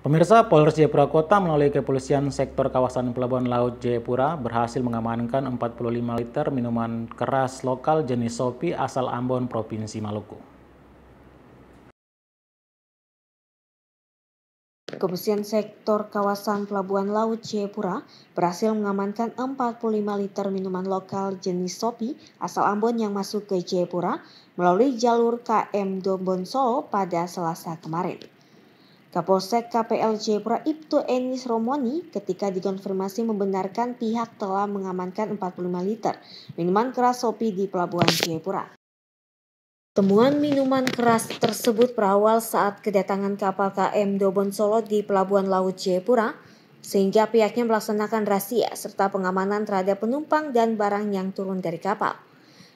Pemirsa Polres Jayapura Kota melalui Kepolisian Sektor Kawasan Pelabuhan Laut Jayapura berhasil mengamankan 45 liter minuman keras lokal jenis sopi asal Ambon, Provinsi Maluku. Kepolisian Sektor Kawasan Pelabuhan Laut Jayapura berhasil mengamankan 45 liter minuman lokal jenis sopi asal Ambon yang masuk ke Jayapura melalui jalur KM Dombonso pada Selasa kemarin. Kapolsek KPL KPLJ Ibtu Enis Romoni ketika dikonfirmasi membenarkan pihak telah mengamankan 45 liter minuman keras sopi di Pelabuhan Jayapura. Temuan minuman keras tersebut berawal saat kedatangan kapal KM Dobon Solo di Pelabuhan Laut Jayapura sehingga pihaknya melaksanakan rahasia serta pengamanan terhadap penumpang dan barang yang turun dari kapal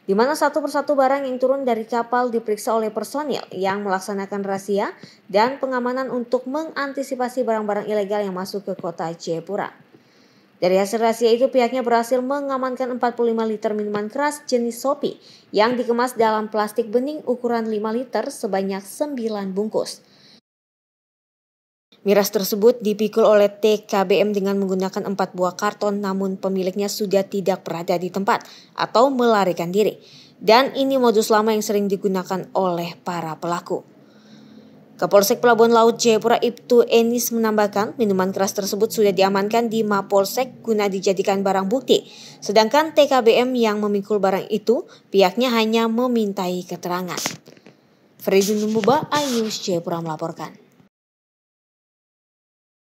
di mana satu persatu barang yang turun dari kapal diperiksa oleh personil yang melaksanakan rahasia dan pengamanan untuk mengantisipasi barang-barang ilegal yang masuk ke kota Jayapura. Dari hasil rahasia itu pihaknya berhasil mengamankan 45 liter minuman keras jenis sopi yang dikemas dalam plastik bening ukuran 5 liter sebanyak 9 bungkus. Miras tersebut dipikul oleh TKBM dengan menggunakan empat buah karton namun pemiliknya sudah tidak berada di tempat atau melarikan diri. Dan ini modus lama yang sering digunakan oleh para pelaku. Kapolsek Pelabuhan Laut Jayapura Ibtu Enis menambahkan minuman keras tersebut sudah diamankan di Mapolsek guna dijadikan barang bukti. Sedangkan TKBM yang memikul barang itu pihaknya hanya memintai keterangan. Fredun Numbuba, Ayus Jayapura melaporkan.